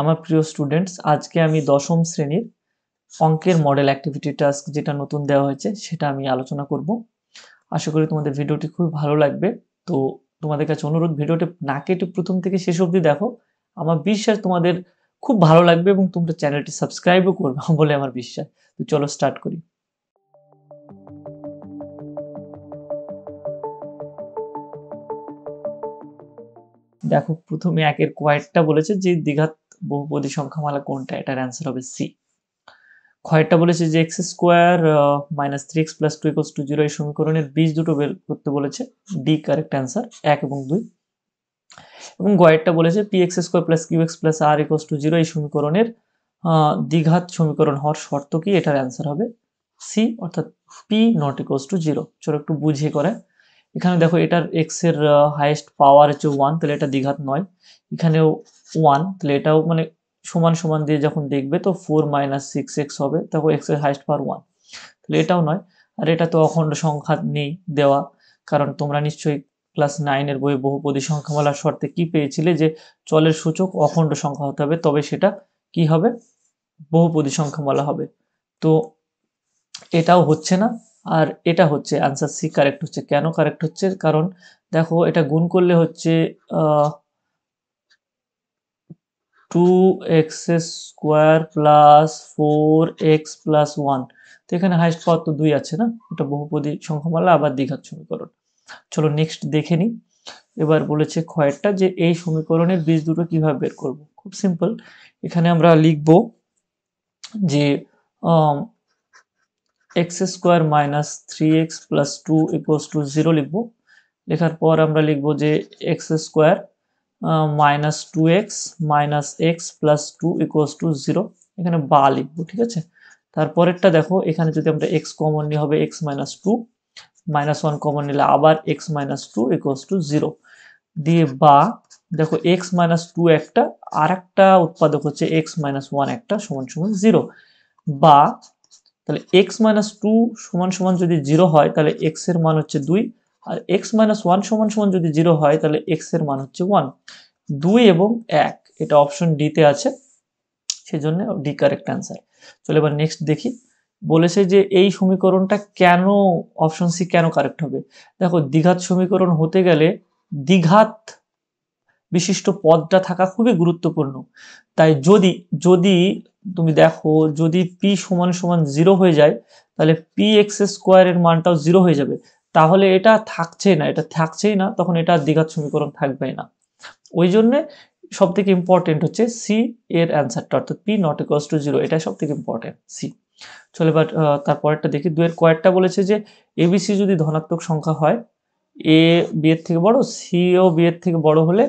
আমার প্রিয় স্টুডেন্টস আজকে আমি দশম শ্রেণীর অঙ্কের মডেল অ্যাক্টিভিটি টাস্ক যেটা নতুন দেওয়া হয়েছে সেটা আমি আলোচনা করব আশা করি তোমাদের ভিডিওটি খুব ভালো লাগবে তো তোমাদের কাছে অনুরোধ ভিডিওটি না কেটে প্রথম থেকে শেষ অবধি দেখো আমার বিশ্বাস তোমাদের খুব ভালো লাগবে এবং তোমরা চ্যানেলটি সাবস্ক্রাইবও করবে বলে আমার বিশ্বাস তো চলো স্টার্ট করি দেখো প্রথমে একের কয়েকটা বলেছে যে দীঘা বহুপদী সংখ্যামালা কোনটা এটার অ্যান্সার হবে সি ক্ষয়টা বলেছে যে x square minus three x plus two equals to zero এই সমীকরণের বীজ দুটো বের করতে বলেছে ডি কারেক্ট অ্যান্সার এক এবং দুই এবং গয়েরটা বলেছে p x square plus q x plus r equals to zero এই সমীকরণের দ্বিঘাত সমীকরণ হওয়ার শর্ত কি এটার অ্যান্সার হবে সি অর্থাৎ p not equals to zero চলো একটু বুঝিয়ে করে এখানে দেখো এটার এক্স এর হাইয়েস্ট পাওয়ার হচ্ছে ওয়ান তাহলে এটা দ্বিঘাত নয় এখানেও ওয়ান তাহলে এটাও মানে সমান সমান দিয়ে যখন দেখবে তো ফোর মাইনাস সিক্স এক্স হবে তখন এক্স এর হাইস্ট পাওয়ার ওয়ান তাহলে এটাও নয় আর এটা তো অখণ্ড সংখ্যা নেই দেওয়া কারণ তোমরা নিশ্চয়ই ক্লাস নাইনের বইয়ে বহুপদী মালার শর্তে কি পেয়েছিলে যে চলের সূচক অখণ্ড সংখ্যা হতে হবে তবে সেটা কি হবে বহুপদী সংখ্যামালা হবে তো এটাও হচ্ছে না আর এটা হচ্ছে আনসার সি কারেক্ট হচ্ছে কেন কারেক্ট হচ্ছে কারণ দেখো এটা গুণ করলে হচ্ছে 2x square plus four x plus one তো এখানে হাইস্ট পাওয়ার তো দুই আছে না এটা বহুপদী সংখ্যা সংখ্যামালা আবার দীঘার সমীকরণ চলো নেক্সট দেখে নিই এবার বলেছে খয়েরটা যে এই সমীকরণের বীজ দুটো কীভাবে বের করব খুব সিম্পল এখানে আমরা লিখব যে x square minus three x plus two equals to zero লিখবো লেখার পর আমরা লিখব যে x square minus two x minus x plus two equals to zero এখানে বা লিখবো ঠিক আছে তারপরেরটা দেখো এখানে যদি আমরা এক্স কমন নিই হবে x minus two minus one common নিলে আবার x minus two equals to zero দিয়ে বা দেখো এক্স মাইনাস টু একটা আর একটা উৎপাদক হচ্ছে এক্স মাইনাস ওয়ান একটা সমান সমান জিরো বা তাহলে এক্স মাইনাস টু সমান সমান যদি জিরো হয় তাহলে এক্স এর মান হচ্ছে দুই আর এক্স মাইনাস ওয়ান সমান সমান যদি জিরো হয় তাহলে এক্স এর মান হচ্ছে ওয়ান দুই এবং এক এটা অপশন ডিতে আছে সেই জন্য ডি কারেক্ট অ্যান্সার চলে এবার নেক্সট দেখি বলেছে যে এই সমীকরণটা কেন অপশন সি কেন কারেক্ট হবে দেখো দ্বিঘাত সমীকরণ হতে গেলে দ্বিঘাত বিশিষ্ট পদটা থাকা খুবই গুরুত্বপূর্ণ তাই যদি যদি তুমি দেখো যদি পি সমান সমান জিরো হয়ে যায় তাহলে পি এক্স স্কোয়ারের মানটাও জিরো হয়ে যাবে তাহলে এটা থাকছে না এটা থাকছেই না তখন এটা দ্বিঘাত সমীকরণ থাকবেই না ওই জন্যে সব থেকে ইম্পর্টেন্ট হচ্ছে সি এর অ্যান্সারটা অর্থাৎ p not equals to zero এটা সব থেকে ইম্পর্টেন্ট সি চলে বাট তারপরেরটা দেখি দুয়ের কয়েকটা বলেছে যে এবিসি যদি ধনাত্মক সংখ্যা হয় এ বি এর থেকে বড় সিও বি এর থেকে বড় হলে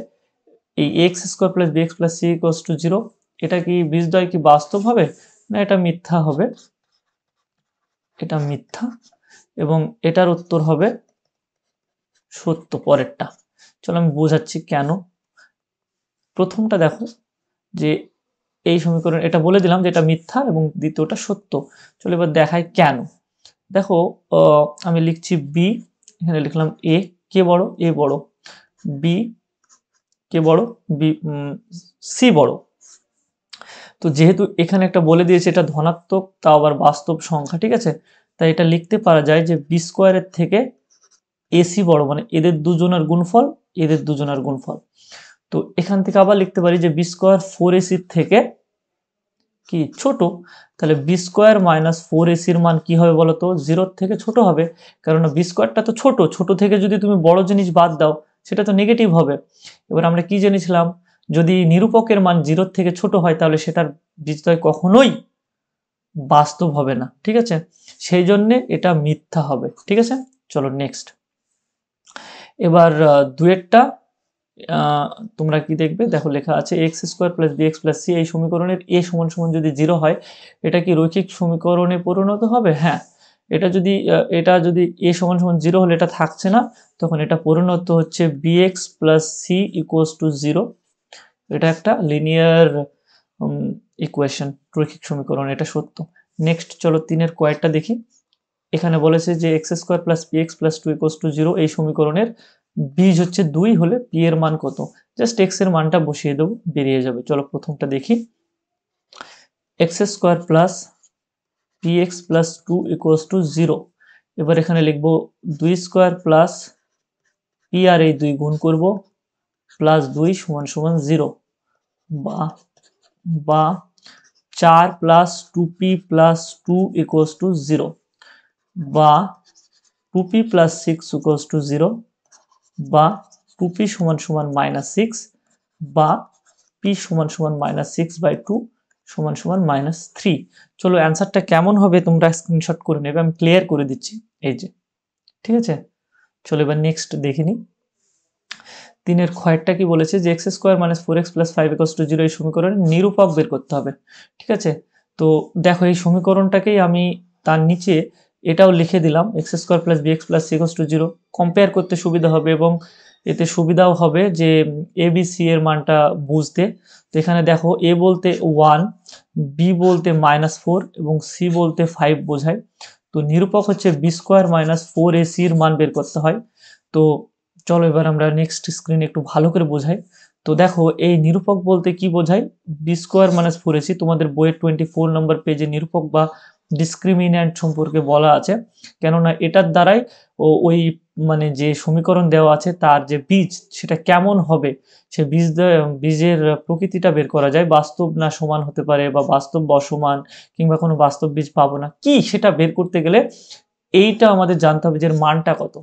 এই x square plus b x plus c equals to zero এটা কি বিজদয় কি বাস্তব হবে না এটা মিথ্যা হবে এটা মিথ্যা এবং এটার উত্তর হবে সত্য পরেরটা চলো আমি বোঝাচ্ছি কেন প্রথমটা দেখো যে এই সমীকরণ এটা বলে দিলাম যে এটা মিথ্যা এবং দ্বিতীয়টা সত্য চলো এবার দেখায় কেন দেখো আমি লিখছি বি এখানে লিখলাম এ কে বড় এ বড় বি কে বড় বি সি বড় তো যেহেতু এখানে একটা বলে দিয়েছে এটা ধনাত্মক তাও আবার বাস্তব সংখ্যা ঠিক আছে তাই এটা লিখতে পারা যায় যে বি স্কোয়ারের থেকে এসি বড় মানে এদের দুজনের গুণফল এদের দুজনের গুণফল তো এখান থেকে আবার লিখতে পারি যে বি স্কোয়ার ফোর এসির থেকে কি ছোট তাহলে বি স্কোয়ার মাইনাস ফোর এসির মান কি হবে বলো তো জিরোর থেকে ছোট হবে কারণ বি স্কোয়ারটা তো ছোট ছোট থেকে যদি তুমি বড় জিনিস বাদ দাও সেটা তো নেগেটিভ হবে এবার আমরা কি জেনেছিলাম যদি নিরূপকের মান জিরোর থেকে ছোট হয় তাহলে সেটার বিজয় কখনোই বাস্তব হবে না ঠিক আছে সেই জন্যে এটা মিথ্যা হবে ঠিক আছে চলো নেক্সট এবার দুয়েরটা তোমরা কি দেখবে দেখো লেখা আছে x square plus b x plus c এই সমীকরণের এ সমান সমান যদি জিরো হয় এটা কি রৈখিক সমীকরণে পরিণত হবে হ্যাঁ এটা যদি এটা যদি এ সমান সমান জিরো হলে এটা থাকছে না তখন এটা পরিণত হচ্ছে b x plus c equals to zero এটা একটা লিনিয়ার ইকুয়েশন রৈখিক সমীকরণ এটা সত্য নেক্সট চলো তিনের কয়েকটা দেখি এখানে বলেছে যে x square plus p x plus two equals to zero এই সমীকরণের বীজ হচ্ছে দুই হলে পি এর মান কত জাস্ট এক্স এর মানটা বসিয়ে দেবো বেরিয়ে যাবে চলো প্রথমটা দেখি x square plus p x plus two equals to zero এবার এখানে লিখবো দুই স্কোয়ার প্লাস পি আর এই দুই গুণ করব প্লাস দুই সমান সমান জিরো বা বা চার plus two p plus two equals to zero বা two p plus six equals to zero বা টু পি সমান সমান মাইনাস সিক্স বা পি সমান সমান মাইনাস সিক্স বাই টু সমান সমান মাইনাস থ্রি চলো অ্যান্সারটা কেমন হবে তোমরা স্ক্রিনশট করে নেবে আমি ক্লিয়ার করে দিচ্ছি এই যে ঠিক আছে চলো এবার নেক্সট দেখে নিই তিনের ক্ষয়েরটা কি বলেছে যে x square minus four x plus five x to zero এই সমীকরণের নিরূপক বের করতে হবে ঠিক আছে তো দেখো এই সমীকরণটাকেই আমি তার নিচে এটাও লিখে দিলাম x square plus b x plus six to zero compare করতে সুবিধা হবে এবং এতে সুবিধাও হবে যে এ বি সি এর মানটা বুঝতে তো এখানে দেখো এ বলতে ওয়ান বি বলতে মাইনাস ফোর এবং সি বলতে ফাইভ বোঝায় তো নিরূপক হচ্ছে b square minus four a সির মান বের করতে হয় তো চলো এবার আমরা নেক্সট স্ক্রিন একটু ভালো করে বোঝাই তো দেখো এই নিরূপক বলতে কি বোঝায় b square minus four ac তোমাদের বইয়ের টোয়েন্টি ফোর নম্বর পেজে নিরূপক বা ডিসক্রিমিন্যান্ট সম্পর্কে বলা আছে কেননা এটার দ্বারাই ও ওই মানে যে সমীকরণ দেওয়া আছে তার যে বীজ সেটা কেমন হবে সে বীজ বীজের প্রকৃতিটা বের করা যায় বাস্তব না সমান হতে পারে বা বাস্তব অসমান কিংবা কোনো বাস্তব বীজ পাবো না কি সেটা বের করতে গেলে এইটা আমাদের জানতে হবে যে মানটা কত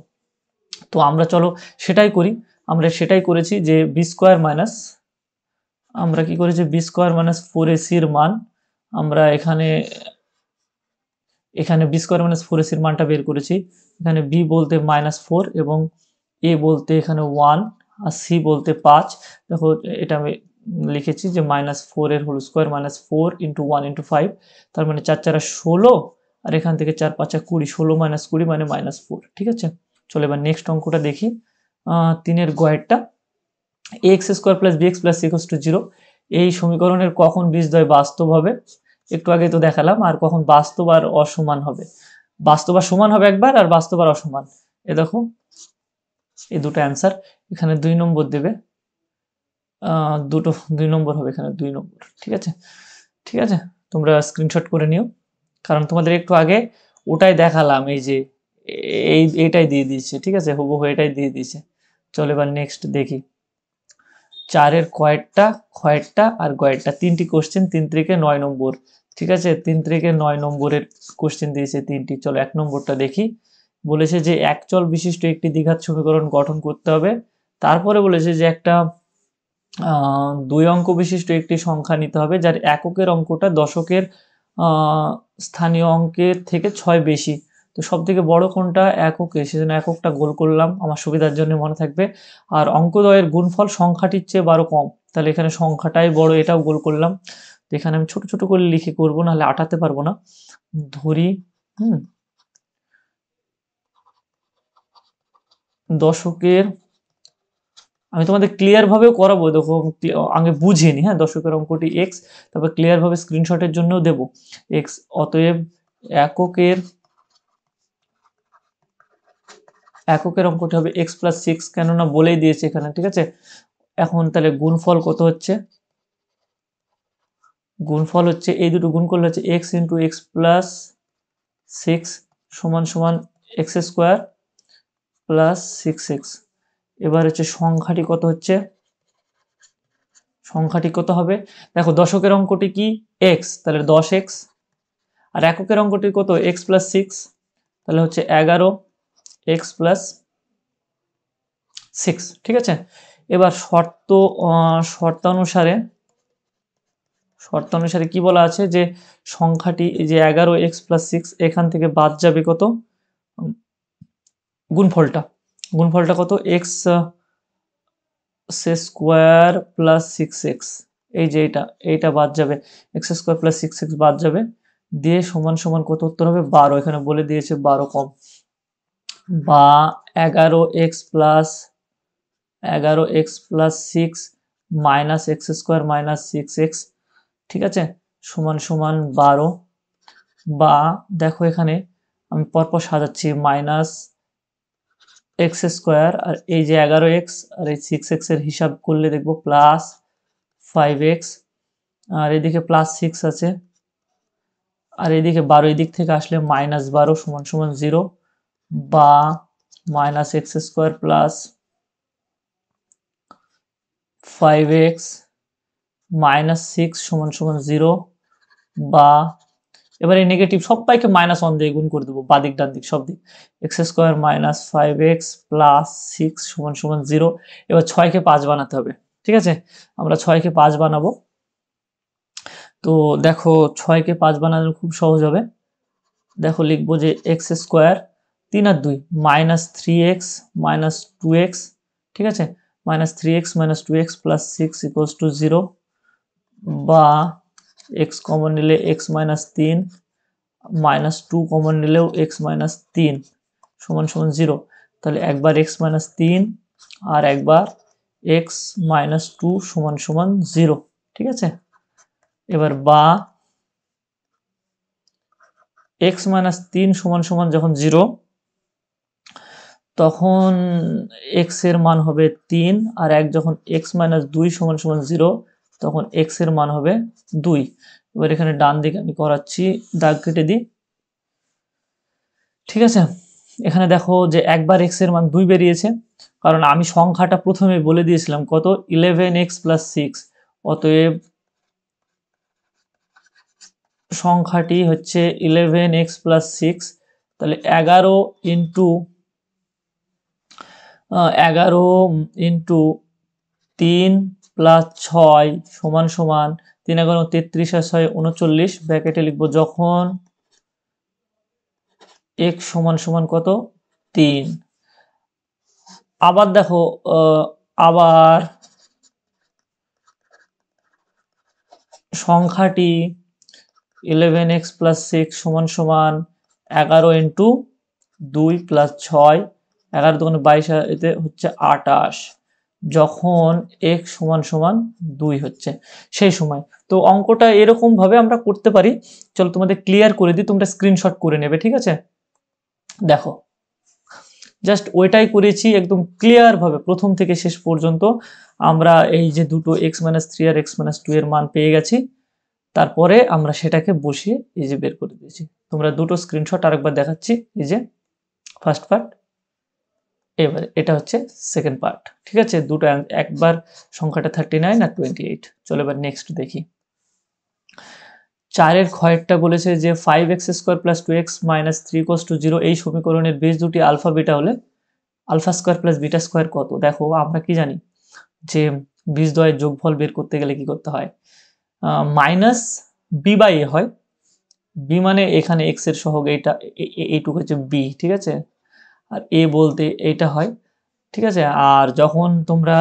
তো আমরা চলো সেটাই করি আমরা সেটাই করেছি যে বি স্কোয়ার মাইনাস আমরা কি করেছি বি স্কোয়ার মাইনাস ফোর এসির মান আমরা এখানে এখানে বি স্কোয়ার মাইনাস ফোর এসির মানটা বের করেছি এখানে বি বলতে মাইনাস ফোর এবং এ বলতে এখানে ওয়ান আর সি বলতে পাঁচ দেখো এটা আমি লিখেছি যে মাইনাস ফোরের whole square minus four into one into five তার মানে চার চারা ষোলো আর এখান থেকে চার পাঁচা কুড়ি ষোলো মাইনাস কুড়ি মানে মাইনাস ফোর ঠিক আছে চলে এবার নেক্সট অঙ্কটা দেখি তিনের গয়েরটা a x square plus b x plus six to zero এই সমীকরণের কখন বীজদ্বয় বাস্তব হবে একটু আগে তো দেখালাম আর কখন বাস্তব আর অসমান হবে বাস্তব আর সমান হবে একবার আর বাস্তব আর অসমান এ দেখো এই দুটো অ্যান্সার এখানে দুই নম্বর দেবে দুটো দুই নম্বর হবে এখানে দুই নম্বর ঠিক আছে ঠিক আছে তোমরা স্ক্রিনশট করে নিও কারণ তোমাদের একটু আগে ওটাই দেখালাম এই যে এই এটাই দিয়ে দিচ্ছে ঠিক আছে হুবহু এটাই দিয়ে দিচ্ছে চলো এবার নেক্সট দেখি চারের কয়েকটা কয়েকটা আর কয়েকটা তিনটি কোশ্চেন তিন থেকে নয় নম্বর ঠিক আছে তিন থেকে নয় নম্বরের কোশ্চেন দিয়েছে তিনটি চলো এক নম্বরটা দেখি বলেছে যে এক চল বিশিষ্ট একটি দীঘাত সমীকরণ গঠন করতে হবে তারপরে বলেছে যে একটা দুই অঙ্ক বিশিষ্ট একটি সংখ্যা নিতে হবে যার এককের অঙ্কটা দশকের স্থানীয় অঙ্কের থেকে ছয় বেশি তো সব থেকে বড় কোনটা এককে সেজন্য এককটা গোল করলাম আমার সুবিধার জন্য মনে থাকবে আর অঙ্কদয়ের গুণফল সংখ্যাটির চেয়ে বারো কম তাহলে এখানে সংখ্যাটাই বড় এটাও গোল করলাম তো এখানে আমি ছোট ছোট করে লিখে করবো নাহলে আটাতে পারবো না ধরি হুম দশকের আমি তোমাদের ক্লিয়ারভাবেও করাবো দেখো আগে বুঝিনি হ্যাঁ দশকের অঙ্কটি এক্স তারপর ক্লিয়ারভাবে স্ক্রিনশটের জন্য দেব এক্স অতএব এককের এককের অঙ্কটি হবে এক্স প্লাস সিক্স কেননা বলেই দিয়েছে এখানে ঠিক আছে এখন তাহলে গুণফল কত হচ্ছে গুণফল হচ্ছে এই দুটো গুণ করলে হচ্ছে x into x plus six সমান সমান x square plus six x এবার হচ্ছে সংখ্যাটি কত হচ্ছে সংখ্যাটি কত হবে দেখো দশকের অঙ্কটি কি এক্স তাহলে দশ এক্স আর এককের অঙ্কটি কত এক্স প্লাস সিক্স তাহলে হচ্ছে এগারো এক্স প্লাস সিক্স ঠিক আছে এবার শর্ত শর্তানুসারে অনুসারে কি বলা আছে যে সংখ্যাটি যে এগারো এক্স প্লাস সিক্স এখান থেকে বাদ যাবে কত গুণফলটা গুণফলটা কত এক্স সে স্কোয়ার প্লাস সিক্স এক্স এই যে এটা এইটা বাদ যাবে x square plus six x বাদ যাবে দিয়ে সমান সমান কত উত্তর হবে বারো এখানে বলে দিয়েছে বারো কম বা এগারো এক্স প্লাস এগারো x plus six minus x square minus six x ঠিক আছে সমান সমান বারো বা দেখো এখানে আমি পরপর সাজাচ্ছি মাইনাস এক্স স্কোয়ার আর এই যে এগারো এক্স আর এই সিক্স এক্সের হিসাব করলে দেখব প্লাস ফাইভ এক্স আর এদিকে প্লাস সিক্স আছে আর এদিকে বারো এদিক থেকে আসলে মাইনাস বারো সমান সমান জিরো বা minus x square plus five x minus six সমান সমান জিরো বা এবারে এই নেগেটিভ সবাইকে মাইনাস ওয়ান দিয়ে গুণ করে দেবো বা দিক ডান দিক সব দিক x square minus five x plus six সমান সমান জিরো এবার ছয়কে পাঁচ বানাতে হবে ঠিক আছে আমরা ছয়কে পাঁচ বানাবো তো দেখো ছয়কে পাঁচ বানানো খুব সহজ হবে দেখো লিখবো যে এক্স স্কোয়ার তিন আর দুই minus three x minus two x ঠিক আছে minus three x minus two x plus six equals to zero বা এক্স কমন নিলে এক্স মাইনাস তিন মাইনাস টু কমন নিলেও এক্স মাইনাস তিন সমান সমান জিরো তাহলে একবার এক্স মাইনাস তিন আর একবার এক্স মাইনাস টু সমান সমান জিরো ঠিক আছে এবার বা এক্স মাইনাস তিন সমান সমান যখন জিরো তখন এক্স এর মান হবে তিন আর এক যখন এক্স মাইনাস দুই সমান সমান জিরো তখন এক্স এর মান হবে দুই এবার এখানে ডান দিকে আমি করাচ্ছি দাগ কেটে দিই ঠিক আছে এখানে দেখো যে একবার এক্স এর মান দুই বেরিয়েছে কারণ আমি সংখ্যাটা প্রথমে বলে দিয়েছিলাম কত ইলেভেন এক্স প্লাস সিক্স অতএব সংখ্যাটি হচ্ছে ইলেভেন এক্স প্লাস সিক্স তাহলে এগারো ইন্টু এগারো ইন্টু তিন প্লাস ছয় সমান সমান তিন এগারো তেত্রিশ আর ছয় উনচল্লিশ ব্র্যাকেটে লিখব যখন এক সমান সমান কত তিন আবার দেখো আবার সংখ্যাটি ইলেভেন এক্স প্লাস সিক্স সমান সমান এগারো ইন্টু দুই প্লাস ছয় এগারো দোকানে বাইশ এতে হচ্ছে আটাশ যখন এক সমান সমান দুই হচ্ছে সেই সময় তো অঙ্কটা এরকমভাবে আমরা করতে পারি চলো তোমাদের ক্লিয়ার করে দিই তোমরা স্ক্রিনশট করে নেবে ঠিক আছে দেখো জাস্ট ওইটাই করেছি একদম ক্লিয়ারভাবে প্রথম থেকে শেষ পর্যন্ত আমরা এই যে দুটো এক্স মাইনাস থ্রি আর এক্স মাইনাস টু এর মান পেয়ে গেছি তারপরে আমরা সেটাকে বসিয়ে এই যে বের করে দিয়েছি তোমরা দুটো স্ক্রিনশট আরেকবার দেখাচ্ছি এই যে ফার্স্ট পার্ট এবারে এটা হচ্ছে সেকেন্ড পার্ট ঠিক আছে দুটো একবার সংখ্যাটা থার্টি নাইন আর টোয়েন্টি এইট চলো এবার নেক্সট দেখি চারের ক্ষয়েরটা বলেছে যে five x square plus two x minus three equals to zero এই সমীকরণের বেশ দুটি আলফা বিটা হলে alpha square plus beta square কত দেখো আমরা কি জানি যে বিশ দয়ের যোগফল বের করতে গেলে কি করতে হয় মাইনাস বি বাই এ হয় বি মানে এখানে এক্স এর সহগ এইটা এইটুকু হচ্ছে বি ঠিক আছে আর এ বলতে এটা হয় ঠিক আছে আর যখন তোমরা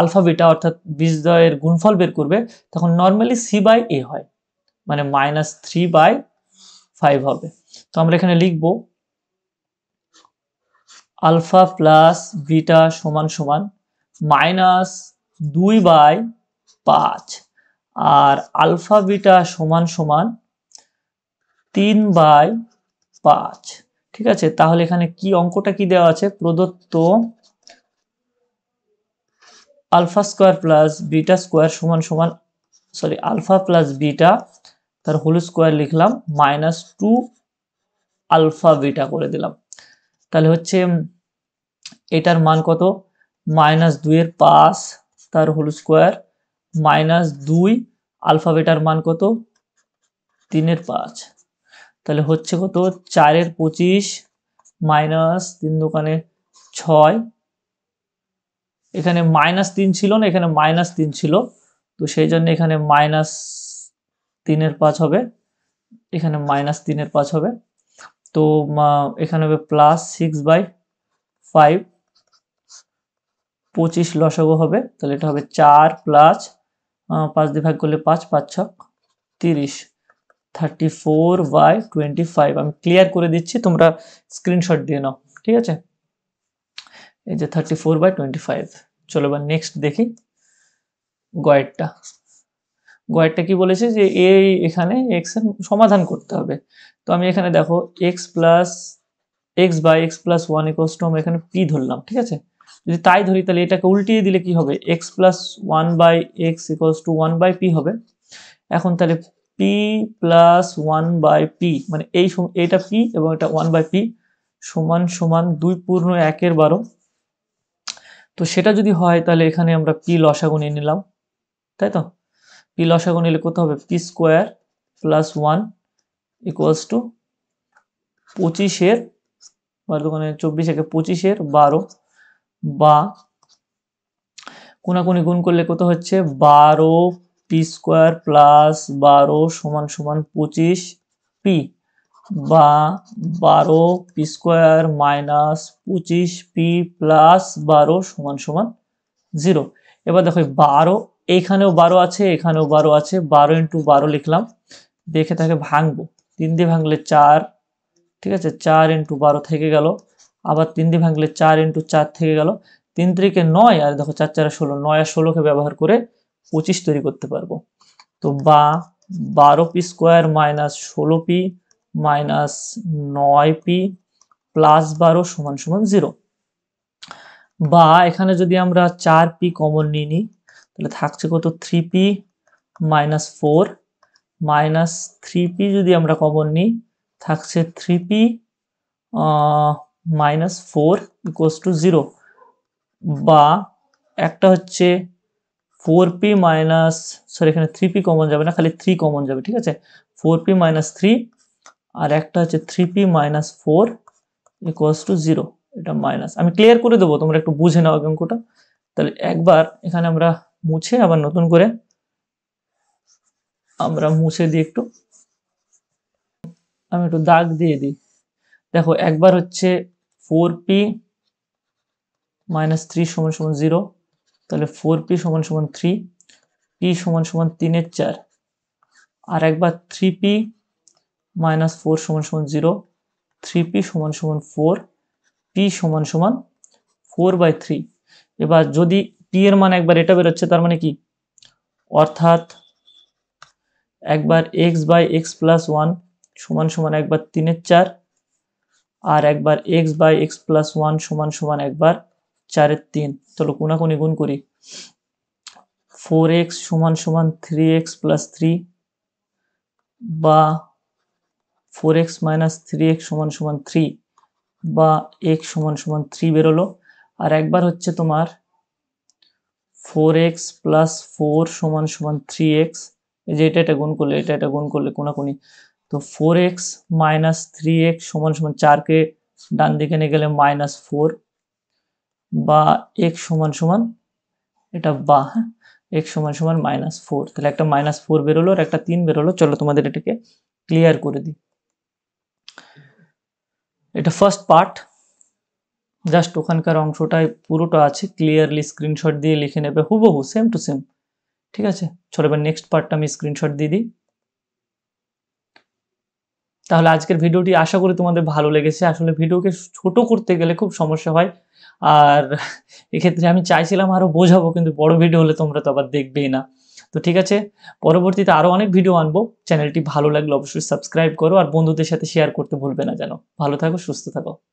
আলফা বিটা অর্থাৎ বিজয়ের গুণফল বের করবে তখন নর্মালি সি বাই এ হয় মানে মাইনাস থ্রি বাই ফাইভ হবে তো আমরা এখানে লিখব আলফা প্লাস বিটা সমান সমান মাইনাস দুই বাই পাঁচ আর আলফা বিটা সমান সমান তিন বাই পাঁচ ঠিক আছে তাহলে এখানে কি অঙ্কটা কি দেওয়া আছে প্রদত্ত alpha square plus beta square সমান সমান সরি আলফা প্লাস বিটা তার হোল স্কোয়ার লিখলাম মাইনাস টু আলফা বিটা করে দিলাম তাহলে হচ্ছে এটার মান কত মাইনাস দুইয়ের পাঁচ তার হোল স্কোয়ার মাইনাস দুই আলফা বিটার মান কত তিনের পাঁচ তাহলে হচ্ছে কত চারের পঁচিশ মাইনাস তিন দোকানে ছয় এখানে মাইনাস তিন ছিল না এখানে মাইনাস তিন ছিল তো সেই জন্য এখানে মাইনাস তিনের পাঁচ হবে এখানে মাইনাস তিনের পাঁচ হবে তো এখানে হবে প্লাস সিক্স বাই ফাইভ পঁচিশ লসগ হবে তাহলে এটা হবে চার প্লাস পাঁচ দিয়ে ভাগ করলে পাঁচ পাঁচ ছক তিরিশ thirty four by twenty five আমি ক্লিয়ার করে দিচ্ছি তোমরা স্ক্রিনশট দিয়ে নাও ঠিক আছে এই যে thirty four by twenty five চলো এবার নেক্সট দেখি গয়েরটা গয়েরটা কি বলেছে যে এই এখানে এক্স এর সমাধান করতে হবে তো আমি এখানে দেখো x plus x by x plus one equals to আমি এখানে পি ধরলাম ঠিক আছে যদি তাই ধরি তাহলে এটাকে উল্টিয়ে দিলে কি হবে x plus one by x equals to one by p হবে এখন তাহলে p plus one by p মানে এই এটা পি এবং এটা ওয়ান বাই পি সমান সমান দুই পূর্ণ একের বারো তো সেটা যদি হয় তাহলে এখানে আমরা পি লসাগু নিয়ে নিলাম তাই তো পি লসাগু নিলে কত হবে p square plus one equals to পঁচিশের বার দোকানে চব্বিশ একে পঁচিশের বারো বা কোনাকুনি গুণ করলে কত হচ্ছে বারো পি স্কোয়ার প্লাস বারো সমান সমান পঁচিশ পি বা বারো পি স্কোয়ার মাইনাস পঁচিশ পি প্লাস বারো সমান সমান জিরো এবার দেখো বারো এইখানেও বারো আছে এখানেও বারো আছে বারো ইন্টু বারো লিখলাম দেখে তাকে ভাঙবো তিন দিয়ে ভাঙলে চার ঠিক আছে চার ইন্টু বারো থেকে গেল আবার তিন দিয়ে ভাঙলে চার ইন্টু চার থেকে গেল তিন তিরিকে নয় আর দেখো চার চার ষোলো নয় আর ষোলোকে ব্যবহার করে পঁচিশ তৈরি করতে পারবো তো বা বারো পি স্কোয়ার মাইনাস ষোলো পি মাইনাস নয় পি প্লাস বারো সমান সমান জিরো বা এখানে যদি আমরা চার পি কমন নিয়ে নিই তাহলে থাকছে কত three p minus four minus three p যদি আমরা কমন নিই থাকছে three p minus four equals to zero বা একটা হচ্ছে ফোর পি মাইনাস সরি এখানে থ্রি পি কমন যাবে না খালি থ্রি কমন যাবে ঠিক আছে ফোর পি মাইনাস থ্রি আর একটা হচ্ছে three p minus four equals to zero এটা মাইনাস আমি ক্লিয়ার করে দেবো তোমরা একটু বুঝে নাও অঙ্কটা তাহলে একবার এখানে আমরা মুছে আবার নতুন করে আমরা মুছে দিই একটু আমি একটু দাগ দিয়ে দিই দেখো একবার হচ্ছে ফোর পি মাইনাস থ্রি সমান সমান জিরো তাহলে ফোর পি সমান সমান থ্রি পি সমান সমান তিনের চার আর একবার থ্রি পি মাইনাস ফোর সমান সমান জিরো থ্রি পি সমান সমান ফোর পি সমান সমান ফোর বাই থ্রি এবার যদি পি এর মান একবার এটা বেরোচ্ছে তার মানে কি অর্থাৎ একবার x by x plus one সমান সমান একবার তিনের চার আর একবার x by x plus one সমান সমান একবার চারের তিন চলো কোনাকুনি গুণ করি ফোর এক্স সমান সমান থ্রি এক্স প্লাস থ্রি বা four x minus three x সমান সমান থ্রি বা এক্স সমান সমান থ্রি বেরোলো আর একবার হচ্ছে তোমার ফোর এক্স প্লাস ফোর সমান সমান থ্রি এক্স এই যে এটা এটা গুণ করলে এটা এটা গুণ করলে কোনাকুনি তো four x minus three x সমান সমান চারকে ডান দিকে নিয়ে গেলে মাইনাস ফোর বা এক সমান সমান এটা বা হ্যাঁ এক সমান সমান মাইনাস ফোর তাহলে একটা মাইনাস ফোর বেরোলো আর একটা তিন বেরোলো চলো তোমাদের এটাকে ক্লিয়ার করে দিই এটা ফার্স্ট পার্ট জাস্ট ওখানকার অংশটায় পুরোটা আছে ক্লিয়ারলি স্ক্রিনশট দিয়ে লিখে নেবে হুবহু সেম টু সেম ঠিক আছে চলো এবার নেক্সট পার্টটা আমি স্ক্রিনশট দিয়ে দিই তাহলে আজকের ভিডিওটি আশা করি তোমাদের ভালো লেগেছে আসলে ভিডিওকে ছোট করতে গেলে খুব সমস্যা হয় আর এক্ষেত্রে আমি চাইছিলাম আরও বোঝাবো কিন্তু বড় ভিডিও হলে তোমরা তো আবার দেখবেই না তো ঠিক আছে পরবর্তীতে আরও অনেক ভিডিও আনবো চ্যানেলটি ভালো লাগলে অবশ্যই সাবস্ক্রাইব করো আর বন্ধুদের সাথে শেয়ার করতে ভুলবে না যেন ভালো থাকো সুস্থ থাকো